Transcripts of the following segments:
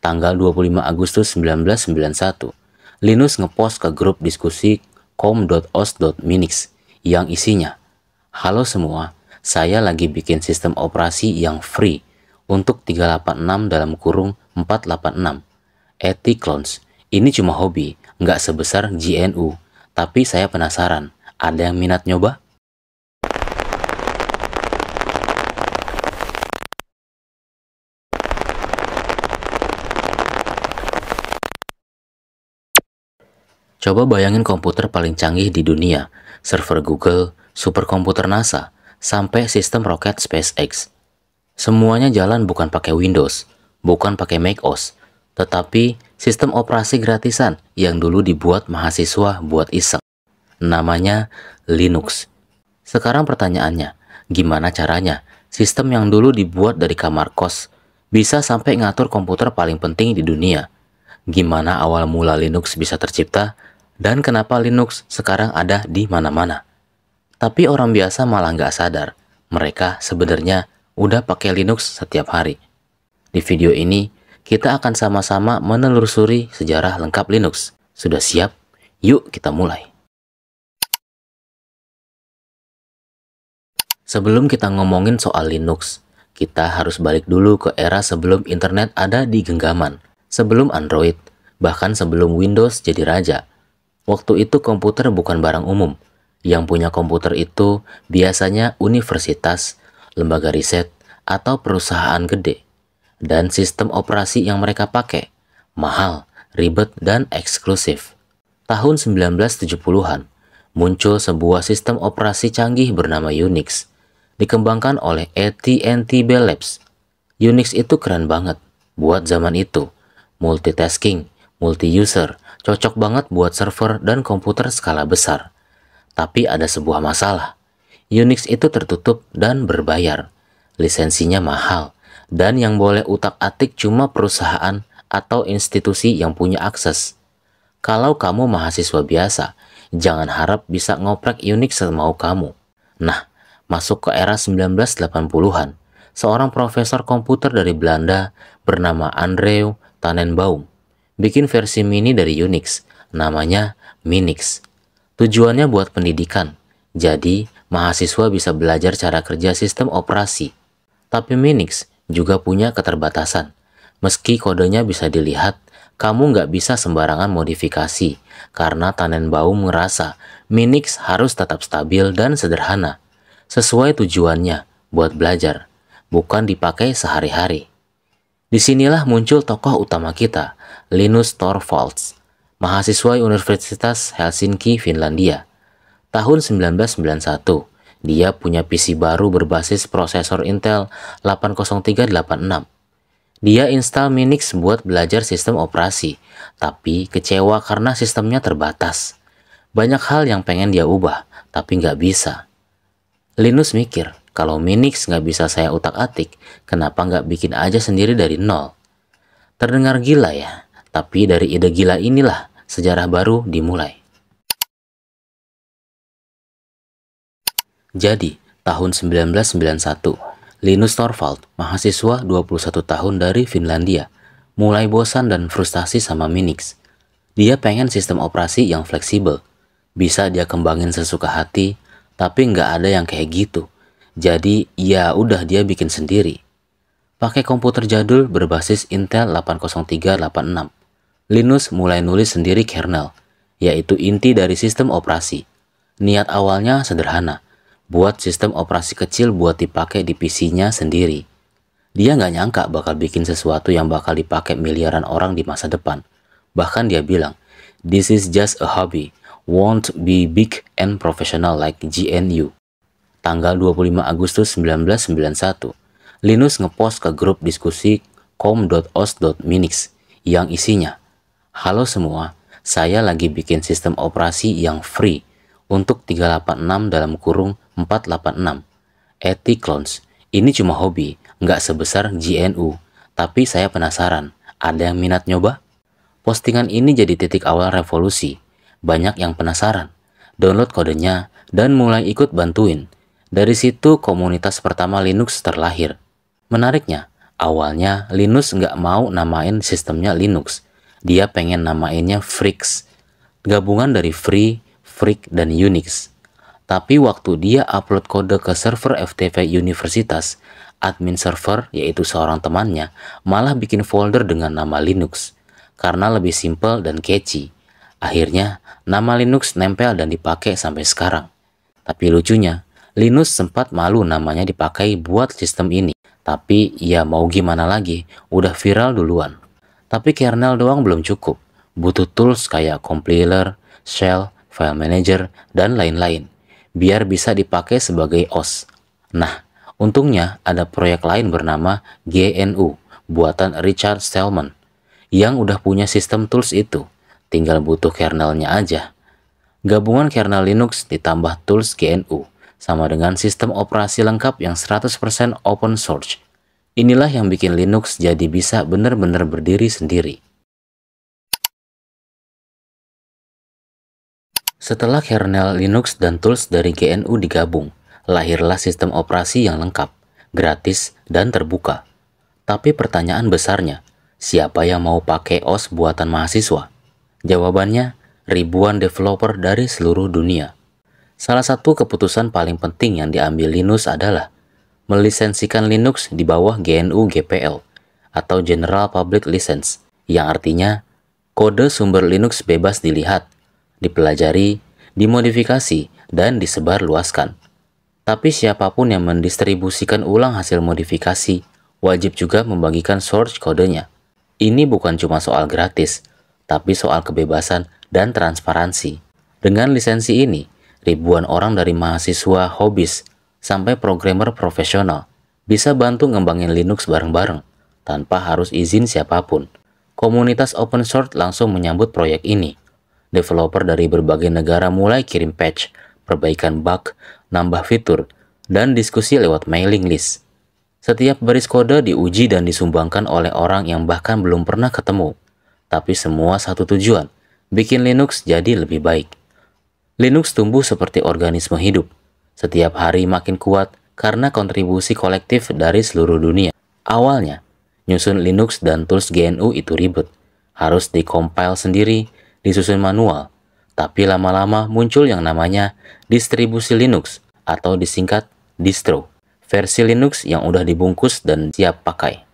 tanggal 25 Agustus 1991, Linus ngepost ke grup diskusi com.os.minix yang isinya, Halo semua, saya lagi bikin sistem operasi yang free untuk 386 dalam kurung 486. Etik clones, ini cuma hobi, nggak sebesar GNU, tapi saya penasaran, ada yang minat nyoba? Coba bayangin komputer paling canggih di dunia, server Google, superkomputer NASA, sampai sistem roket SpaceX. Semuanya jalan bukan pakai Windows, bukan pakai macOS, tetapi sistem operasi gratisan yang dulu dibuat mahasiswa buat iseng. Namanya Linux. Sekarang pertanyaannya, gimana caranya sistem yang dulu dibuat dari kamar kos bisa sampai ngatur komputer paling penting di dunia? Gimana awal mula Linux bisa tercipta? dan kenapa Linux sekarang ada di mana-mana. Tapi orang biasa malah nggak sadar, mereka sebenarnya udah pakai Linux setiap hari. Di video ini, kita akan sama-sama menelusuri sejarah lengkap Linux. Sudah siap? Yuk kita mulai. Sebelum kita ngomongin soal Linux, kita harus balik dulu ke era sebelum internet ada di genggaman, sebelum Android, bahkan sebelum Windows jadi raja. Waktu itu komputer bukan barang umum. Yang punya komputer itu biasanya universitas, lembaga riset, atau perusahaan gede. Dan sistem operasi yang mereka pakai mahal, ribet, dan eksklusif. Tahun 1970-an, muncul sebuah sistem operasi canggih bernama Unix, dikembangkan oleh AT&T Bell Labs. Unix itu keren banget buat zaman itu, multitasking, multi-user, cocok banget buat server dan komputer skala besar. Tapi ada sebuah masalah. Unix itu tertutup dan berbayar. Lisensinya mahal, dan yang boleh utak-atik cuma perusahaan atau institusi yang punya akses. Kalau kamu mahasiswa biasa, jangan harap bisa ngoprek Unix semau kamu. Nah, masuk ke era 1980-an, seorang profesor komputer dari Belanda bernama Andreu Tanenbaum bikin versi mini dari Unix, namanya Minix. Tujuannya buat pendidikan, jadi mahasiswa bisa belajar cara kerja sistem operasi. Tapi Minix juga punya keterbatasan. Meski kodenya bisa dilihat, kamu nggak bisa sembarangan modifikasi, karena Tanenbaum merasa Minix harus tetap stabil dan sederhana, sesuai tujuannya buat belajar, bukan dipakai sehari-hari. Disinilah muncul tokoh utama kita, Linus Torvalds, mahasiswa Universitas Helsinki, Finlandia. Tahun 1991, dia punya PC baru berbasis prosesor Intel 80386. Dia install Minix buat belajar sistem operasi, tapi kecewa karena sistemnya terbatas. Banyak hal yang pengen dia ubah, tapi nggak bisa. Linus mikir, kalau Minix nggak bisa saya utak-atik, kenapa nggak bikin aja sendiri dari nol? Terdengar gila ya? Tapi dari ide gila inilah sejarah baru dimulai. Jadi, tahun 1991, Linus Torvald, mahasiswa 21 tahun dari Finlandia, mulai bosan dan frustasi sama Minix. Dia pengen sistem operasi yang fleksibel. Bisa dia kembangin sesuka hati, tapi nggak ada yang kayak gitu. Jadi, ya udah dia bikin sendiri. Pakai komputer jadul berbasis Intel 80386 Linus mulai nulis sendiri kernel, yaitu inti dari sistem operasi. Niat awalnya sederhana, buat sistem operasi kecil buat dipakai di PC-nya sendiri. Dia nggak nyangka bakal bikin sesuatu yang bakal dipakai miliaran orang di masa depan. Bahkan dia bilang, this is just a hobby, won't be big and professional like GNU. Tanggal 25 Agustus 1991, Linus ngepost ke grup diskusi com.os.minix yang isinya, Halo semua, saya lagi bikin sistem operasi yang free untuk 386 dalam kurung 486. Etik Clones, ini cuma hobi, nggak sebesar GNU, tapi saya penasaran, ada yang minat nyoba? Postingan ini jadi titik awal revolusi, banyak yang penasaran. Download kodenya dan mulai ikut bantuin. Dari situ komunitas pertama Linux terlahir. Menariknya, awalnya Linux nggak mau namain sistemnya Linux, dia pengen namainnya Frix, gabungan dari Free, Freak, dan Unix. Tapi waktu dia upload kode ke server FTP Universitas, admin server, yaitu seorang temannya, malah bikin folder dengan nama Linux, karena lebih simple dan catchy. Akhirnya, nama Linux nempel dan dipakai sampai sekarang. Tapi lucunya, Linux sempat malu namanya dipakai buat sistem ini. Tapi ya mau gimana lagi, udah viral duluan. Tapi kernel doang belum cukup. Butuh tools kayak compiler, shell, file manager, dan lain-lain. Biar bisa dipakai sebagai OS. Nah, untungnya ada proyek lain bernama GNU, buatan Richard Stallman, yang udah punya sistem tools itu. Tinggal butuh kernelnya aja. Gabungan kernel Linux ditambah tools GNU sama dengan sistem operasi lengkap yang 100% open source Inilah yang bikin Linux jadi bisa benar-benar berdiri sendiri. Setelah kernel Linux dan tools dari GNU digabung, lahirlah sistem operasi yang lengkap, gratis, dan terbuka. Tapi pertanyaan besarnya, siapa yang mau pakai OS buatan mahasiswa? Jawabannya, ribuan developer dari seluruh dunia. Salah satu keputusan paling penting yang diambil Linux adalah – melisensikan Linux di bawah GNU GPL atau General Public License, yang artinya kode sumber Linux bebas dilihat, dipelajari, dimodifikasi, dan disebarluaskan. Tapi siapapun yang mendistribusikan ulang hasil modifikasi wajib juga membagikan source kodenya. Ini bukan cuma soal gratis, tapi soal kebebasan dan transparansi. Dengan lisensi ini, ribuan orang dari mahasiswa, hobis, sampai programmer profesional bisa bantu ngembangin Linux bareng-bareng tanpa harus izin siapapun. Komunitas open source langsung menyambut proyek ini. Developer dari berbagai negara mulai kirim patch, perbaikan bug, nambah fitur, dan diskusi lewat mailing list. Setiap baris kode diuji dan disumbangkan oleh orang yang bahkan belum pernah ketemu. Tapi semua satu tujuan, bikin Linux jadi lebih baik. Linux tumbuh seperti organisme hidup, setiap hari makin kuat karena kontribusi kolektif dari seluruh dunia. Awalnya, nyusun Linux dan tools GNU itu ribet. Harus dikompil sendiri, disusun manual. Tapi lama-lama muncul yang namanya distribusi Linux atau disingkat distro. Versi Linux yang udah dibungkus dan siap pakai.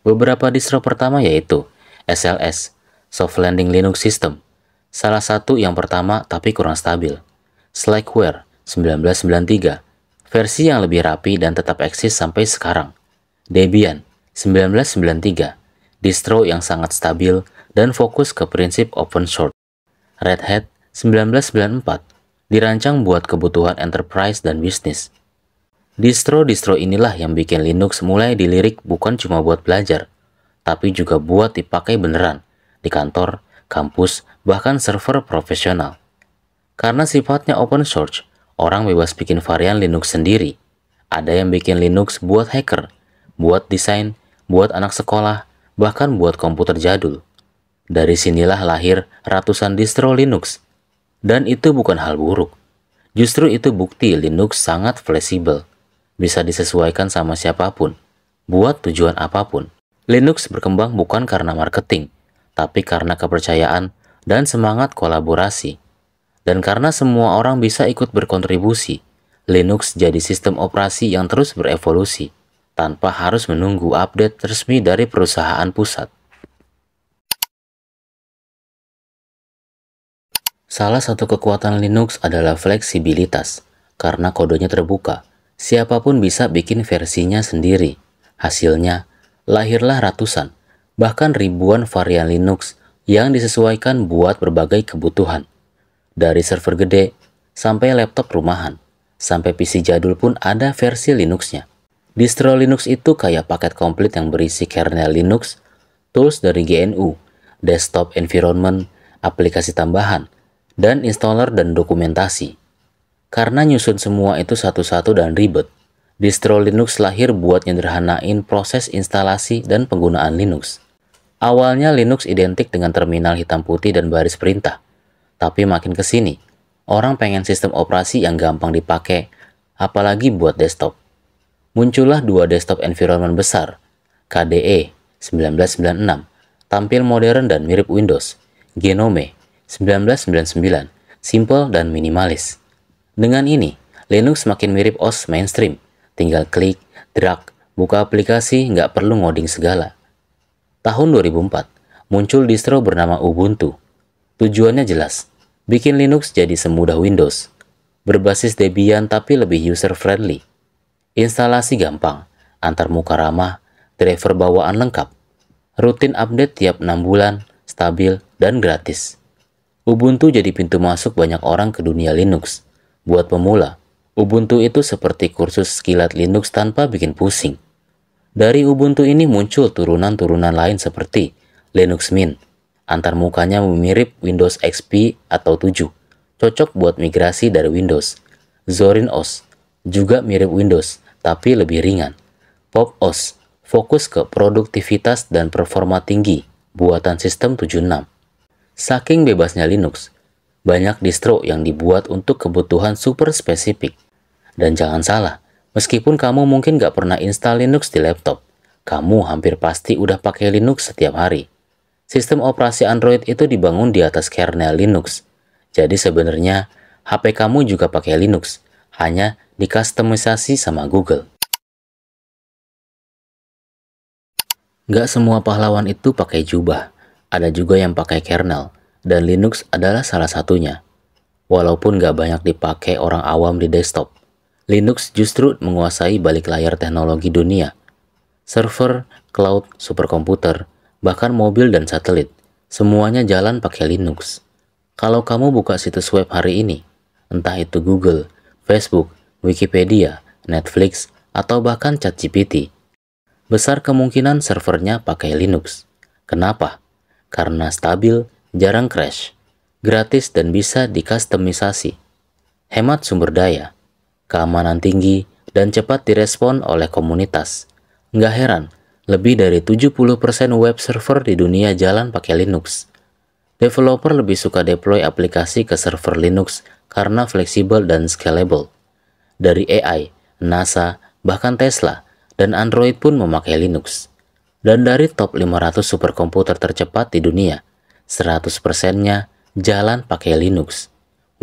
Beberapa distro pertama yaitu SLS, Soft Landing Linux System. Salah satu yang pertama tapi kurang stabil. Slackware, 1993, versi yang lebih rapi dan tetap eksis sampai sekarang. Debian 1993, distro yang sangat stabil dan fokus ke prinsip open source. Red Hat 1994, dirancang buat kebutuhan enterprise dan bisnis. Distro-distro inilah yang bikin Linux mulai dilirik bukan cuma buat belajar, tapi juga buat dipakai beneran di kantor, kampus, bahkan server profesional. Karena sifatnya open source, Orang bebas bikin varian Linux sendiri. Ada yang bikin Linux buat hacker, buat desain, buat anak sekolah, bahkan buat komputer jadul. Dari sinilah lahir ratusan distro Linux. Dan itu bukan hal buruk. Justru itu bukti Linux sangat fleksibel. Bisa disesuaikan sama siapapun, buat tujuan apapun. Linux berkembang bukan karena marketing, tapi karena kepercayaan dan semangat kolaborasi. Dan karena semua orang bisa ikut berkontribusi, Linux jadi sistem operasi yang terus berevolusi, tanpa harus menunggu update resmi dari perusahaan pusat. Salah satu kekuatan Linux adalah fleksibilitas, karena kodenya terbuka. Siapapun bisa bikin versinya sendiri. Hasilnya, lahirlah ratusan, bahkan ribuan varian Linux yang disesuaikan buat berbagai kebutuhan. Dari server gede, sampai laptop rumahan, sampai PC jadul pun ada versi Linuxnya. Distro Linux itu kayak paket komplit yang berisi kernel Linux, tools dari GNU, desktop environment, aplikasi tambahan, dan installer dan dokumentasi. Karena nyusun semua itu satu-satu dan ribet, distro Linux lahir buat nyederhanain proses instalasi dan penggunaan Linux. Awalnya Linux identik dengan terminal hitam putih dan baris perintah. Tapi makin ke sini, orang pengen sistem operasi yang gampang dipakai, apalagi buat desktop. Muncullah dua desktop environment besar, KDE 1996, tampil modern dan mirip Windows, Genome 1999, simple dan minimalis. Dengan ini, Linux semakin mirip OS mainstream, tinggal klik, drag, buka aplikasi, nggak perlu ngoding segala. Tahun 2004, muncul distro bernama Ubuntu. Tujuannya jelas, Bikin Linux jadi semudah Windows. Berbasis Debian tapi lebih user-friendly. Instalasi gampang, antarmuka ramah, driver bawaan lengkap. Rutin update tiap 6 bulan, stabil, dan gratis. Ubuntu jadi pintu masuk banyak orang ke dunia Linux. Buat pemula, Ubuntu itu seperti kursus sekilat Linux tanpa bikin pusing. Dari Ubuntu ini muncul turunan-turunan lain seperti Linux Mint, Antar mukanya mirip Windows XP atau 7, cocok buat migrasi dari Windows. Zorin OS juga mirip Windows, tapi lebih ringan. Pop OS fokus ke produktivitas dan performa tinggi, buatan sistem 76. Saking bebasnya Linux, banyak distro yang dibuat untuk kebutuhan super spesifik. Dan jangan salah, meskipun kamu mungkin gak pernah install Linux di laptop, kamu hampir pasti udah pakai Linux setiap hari. Sistem operasi Android itu dibangun di atas kernel Linux. Jadi sebenarnya HP kamu juga pakai Linux, hanya dikustomisasi sama Google. Gak semua pahlawan itu pakai jubah, ada juga yang pakai kernel, dan Linux adalah salah satunya. Walaupun gak banyak dipakai orang awam di desktop, Linux justru menguasai balik layar teknologi dunia. Server, cloud, superkomputer, bahkan mobil dan satelit. Semuanya jalan pakai Linux. Kalau kamu buka situs web hari ini, entah itu Google, Facebook, Wikipedia, Netflix, atau bahkan ChatGPT, besar kemungkinan servernya pakai Linux. Kenapa? Karena stabil, jarang crash, gratis dan bisa dikustomisasi. Hemat sumber daya, keamanan tinggi, dan cepat direspon oleh komunitas. Nggak heran lebih dari 70% web server di dunia jalan pakai Linux. Developer lebih suka deploy aplikasi ke server Linux karena fleksibel dan scalable. Dari AI, NASA, bahkan Tesla, dan Android pun memakai Linux. Dan dari top 500 superkomputer tercepat di dunia, 100%-nya jalan pakai Linux.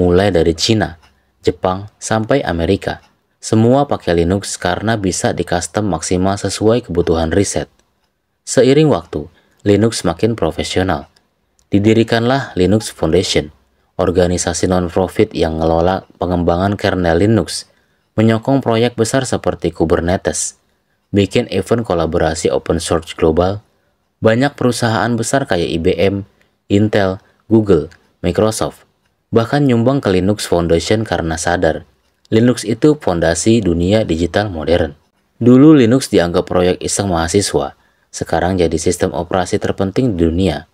Mulai dari China, Jepang, sampai Amerika. Semua pakai Linux karena bisa dikustom maksimal sesuai kebutuhan riset. Seiring waktu, Linux makin profesional. Didirikanlah Linux Foundation, organisasi non-profit yang ngelola pengembangan kernel Linux, menyokong proyek besar seperti Kubernetes, bikin event kolaborasi open source global, banyak perusahaan besar kayak IBM, Intel, Google, Microsoft, bahkan nyumbang ke Linux Foundation karena sadar Linux itu fondasi dunia digital modern. Dulu Linux dianggap proyek iseng mahasiswa, sekarang jadi sistem operasi terpenting di dunia.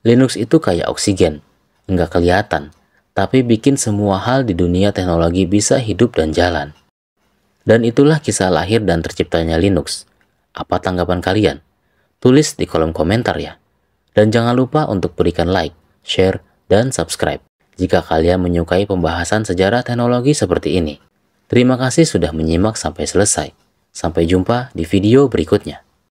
Linux itu kayak oksigen, nggak kelihatan, tapi bikin semua hal di dunia teknologi bisa hidup dan jalan. Dan itulah kisah lahir dan terciptanya Linux. Apa tanggapan kalian? Tulis di kolom komentar ya. Dan jangan lupa untuk berikan like, share, dan subscribe jika kalian menyukai pembahasan sejarah teknologi seperti ini. Terima kasih sudah menyimak sampai selesai. Sampai jumpa di video berikutnya.